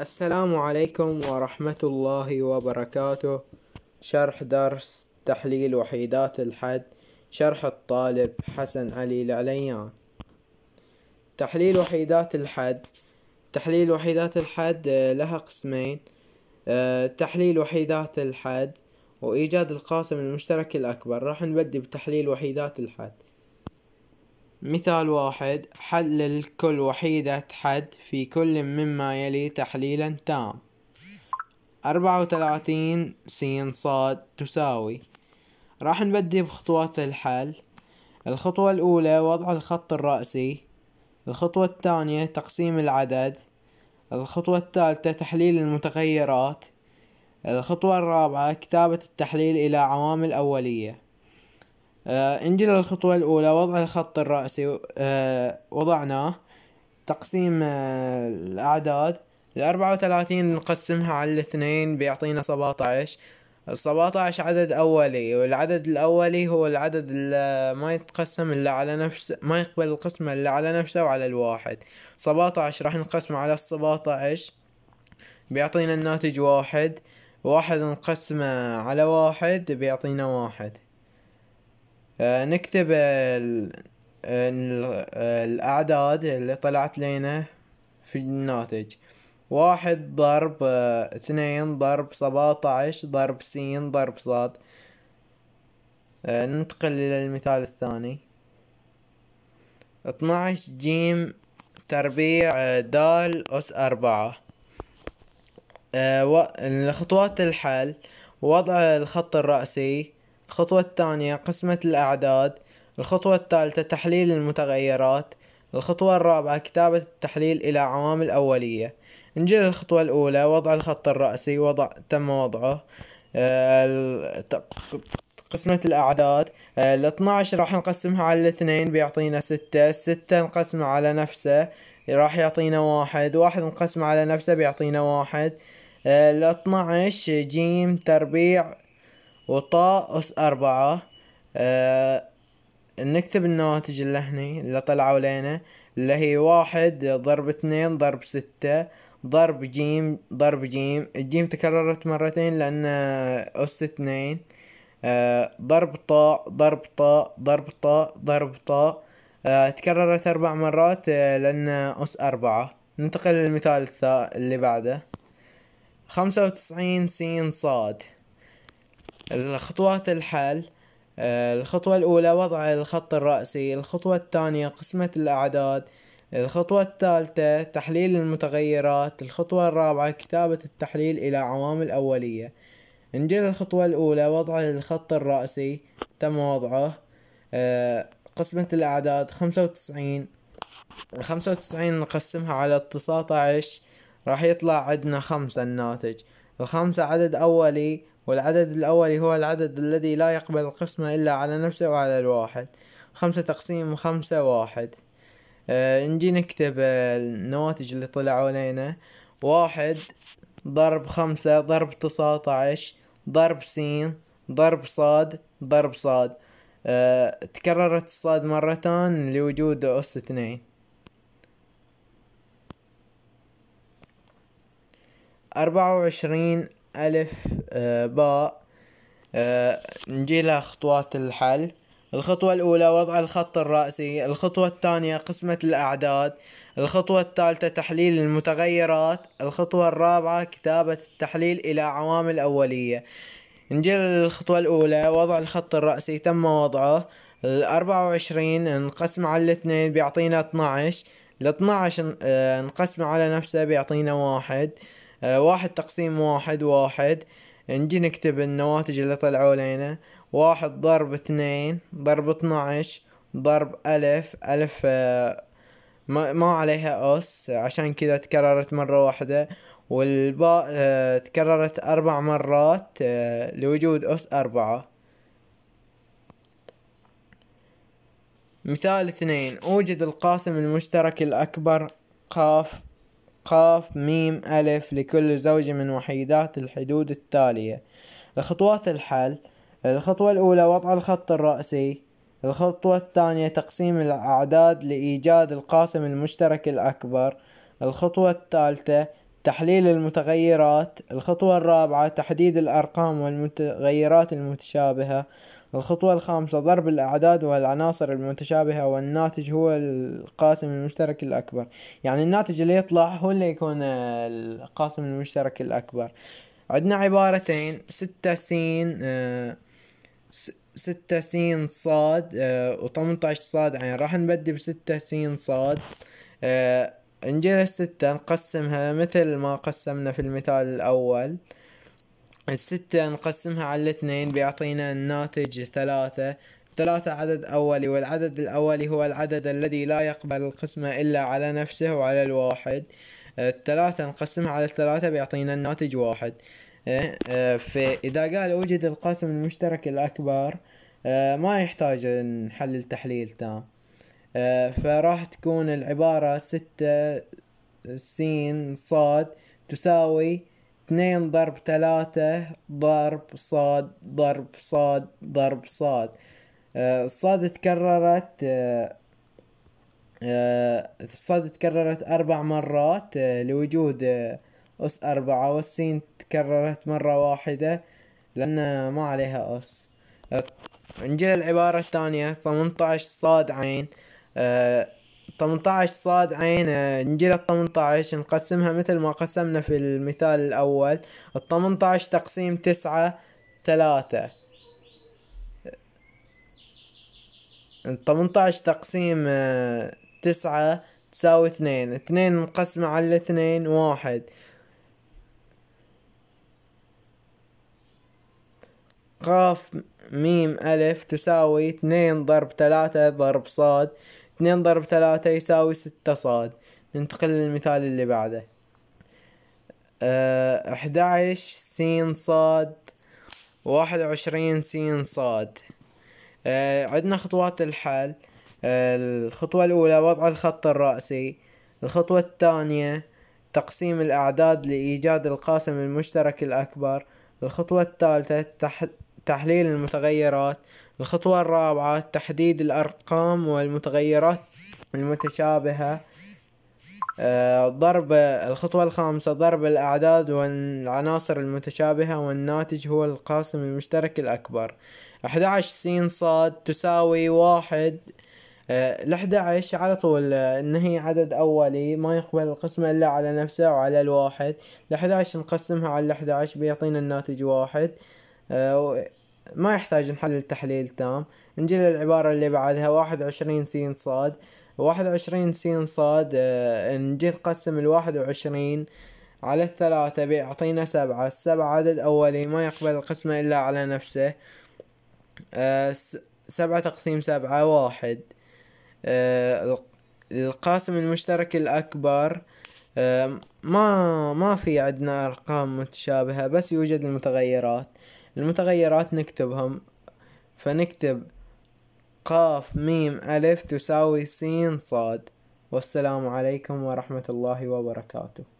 السلام عليكم ورحمة الله وبركاته شرح درس تحليل وحيدات الحد شرح الطالب حسن علي العليان تحليل وحيدات الحد تحليل وحيدات الحد آه، لها قسمين آه، تحليل وحيدات الحد وإيجاد القاسم المشترك الأكبر راح نبدي بتحليل وحيدات الحد مثال واحد حلل كل وحيدة حد في كل مما يلي تحليلا تام أربعة وثلاثين سين صاد تساوي راح نبدي بخطوات الحل الخطوة الأولى وضع الخط الرأسي الخطوة الثانية تقسيم العدد الخطوة الثالثة تحليل المتغيرات الخطوة الرابعة كتابة التحليل إلى عوامل أولية آه، نجي للخطوة الأولى وضع الخط الرأسي آه، وضعناه تقسيم آه، الأعداد الأربعة وثلاثين نقسمها على الاثنين بيعطينا سبعة عشر السبعة عشر عدد أولي والعدد الأولي هو العدد اللي ما يتقسم إلا على نفسه ما يقبل القسمة إلا على نفسه وعلى الواحد سبعة عشر راح نقسمه على السبعة عشر بيعطينا الناتج واحد واحد نقسمه على واحد بيعطينا واحد آه، نكتب الأعداد اللي طلعت لنا في الناتج واحد ضرب آه، اثنين ضرب سبعة ضرب سين ضرب صاد آه، ننتقل إلى المثال الثاني اثناعش جيم تربيع دال أس أربعة الخطوات الحل وضع الخط الرأسي الخطوة الثانية قسمة الأعداد الخطوة الثالثة تحليل المتغيرات الخطوة الرابعة كتابة التحليل إلى عوامل أولية نجي للخطوة الأولى وضع الخط الرأسي وضع تم وضعه آه، قسمة الأعداد آه، ال 12 راح نقسمها على الاثنين بيعطينا ستة ستة نقسمها على نفسه راح يعطينا واحد واحد نقسم على نفسه بيعطينا واحد آه، ال 12 جيم تربيع وطاء أس أربعة أه نكتب الناتج اللي هني اللي طلعوا لنا اللي هي واحد ضرب اثنين ضرب ستة ضرب جيم ضرب جيم الجيم تكررت مرتين لأن أس اثنين آه، ضرب طاء ضرب طاء ضرب طاء ضرب طاء آه، تكررت أربع مرات آه، لأن أس أربعة ننتقل للمثال الثاء اللي بعده خمسة وتسعين سين صاد الخطوات الحل آه، الخطوة الأولى وضع الخط الرأسي الخطوة الثانية قسمة الأعداد الخطوة الثالثة تحليل المتغيرات الخطوة الرابعة كتابة التحليل إلى عوامل أولية نجي للخطوة الأولى وضع الخط الرأسي تم وضعه آه، قسمة الأعداد خمسة وتسعين خمسة وتسعين نقسمها على تسعة عشر راح يطلع عندنا خمسة الناتج الخمسة عدد أولي والعدد الأول هو العدد الذي لا يقبل القسمة إلا على نفسه وعلى الواحد خمسة تقسيم خمسة واحد أه نجي نكتب النواتج اللي طلعوا علينا واحد ضرب خمسة ضرب تسعة عشر ضرب سين ضرب صاد ضرب صاد أه تكررت الصاد مرتان لوجود أس اثنين أربعة وعشرين ألف آه، باء آه، نجي خطوات الحل الخطوة الأولى وضع الخط الرأسي الخطوة الثانية قسمة الأعداد الخطوة الثالثة تحليل المتغيرات الخطوة الرابعة كتابة التحليل إلى عوامل أولية نجي للخطوة الأولى وضع الخط الرأسي تم وضعه الأربعة وعشرين نقسم على الاثنين بيعطينا اتناعش عشر آه، نقسم على نفسه بيعطينا واحد آه، واحد تقسيم واحد واحد نجي نكتب النواتج اللي طلعوا لنا واحد ضرب اثنين ضرب اتناعش ضرب ألف ألف آه، ما, ما عليها أس عشان كذا تكررت مرة واحدة والباء آه، تكررت أربع مرات لوجود أس أربعة مثال اثنين أوجد القاسم المشترك الأكبر قاف قاف ميم ألف لكل زوجة من وحيدات الحدود التالية لخطوات الحل الخطوة الأولى وضع الخط الرأسي الخطوة الثانية تقسيم الأعداد لإيجاد القاسم المشترك الأكبر الخطوة الثالثة تحليل المتغيرات الخطوة الرابعة تحديد الأرقام والمتغيرات المتشابهة الخطوة الخامسة ضرب الأعداد والعناصر المتشابهة والناتج هو القاسم المشترك الأكبر يعني الناتج اللي يطلع هو اللي يكون آه، القاسم المشترك الأكبر عندنا عبارتين ستة سين آه، ستة سين صاد آه، وثمنتاش صاد عين راح نبدي بستة سين صاد نجي للستة نقسمها مثل ما قسمنا في المثال الأول الستة نقسمها على الاثنين بيعطينا الناتج ثلاثة ثلاثة عدد أولي والعدد الأولي هو العدد الذي لا يقبل القسمة إلا على نفسه وعلى الواحد الثلاثة نقسمها على الثلاثة بيعطينا الناتج واحد إيه، إيه، فإذا قال وجد القاسم المشترك الأكبر إيه، ما يحتاج نحلل تحليل تام فراح تكون العبارة ستة سين صاد تساوي 2 ضرب 3 ضرب صاد ضرب صاد ضرب صاد آه، الصاد تكررت آه، آه، الصاد تكررت أربع مرات لوجود أس أربعة والسين تكررت مرة واحدة لأن ما عليها أس نجي للعبارة الثانية 18 صاد عين 18 صاد عين آه، نجيب 18 نقسمها مثل ما قسمنا في المثال الأول الثمنتعش تقسيم تسعة ثلاثة الثمنتعش تقسيم آه، تسعة تساوي اثنين اثنين نقسمه على اثنين واحد قاف ميم ألف تساوي اثنين ضرب ثلاثة ضرب صاد 2 ضرب 3 يساوي 6 صاد ننتقل للمثال اللي بعده أه 11 سين صاد واحد وعشرين سين صاد أه عندنا خطوات الحل آه، الخطوة الأولى وضع الخط الرأسي الخطوة الثانية تقسيم الأعداد لإيجاد القاسم المشترك الأكبر الخطوة الثالثة تحليل المتغيرات الخطوة الرابعة تحديد الأرقام والمتغيرات المتشابهة آه، ضرب الخطوة الخامسة ضرب الأعداد والعناصر المتشابهة والناتج هو القاسم المشترك الأكبر 11 س صاد تساوي واحد آه، الأحد عشر على طول إن هي عدد أولي ما يقبل القسمة إلا على نفسه وعلى الواحد الأحد عشر نقسمها على الأحد عشر بيعطينا الناتج واحد آه، ما يحتاج نحلل تحليل تام نجي للعبارة اللي بعدها واحد وعشرين سين صاد واحد وعشرين سين صاد آه، نجي نقسم الواحد وعشرين على الثلاثة بيعطينا سبعة السبعة عدد أولي ما يقبل القسمة إلا على نفسه آه، سبعة تقسيم سبعة واحد آه، القاسم المشترك الأكبر ما ما في عندنا أرقام متشابهة بس يوجد المتغيرات المتغيرات نكتبهم فنكتب قاف ميم ألف تساوي سين صاد والسلام عليكم ورحمة الله وبركاته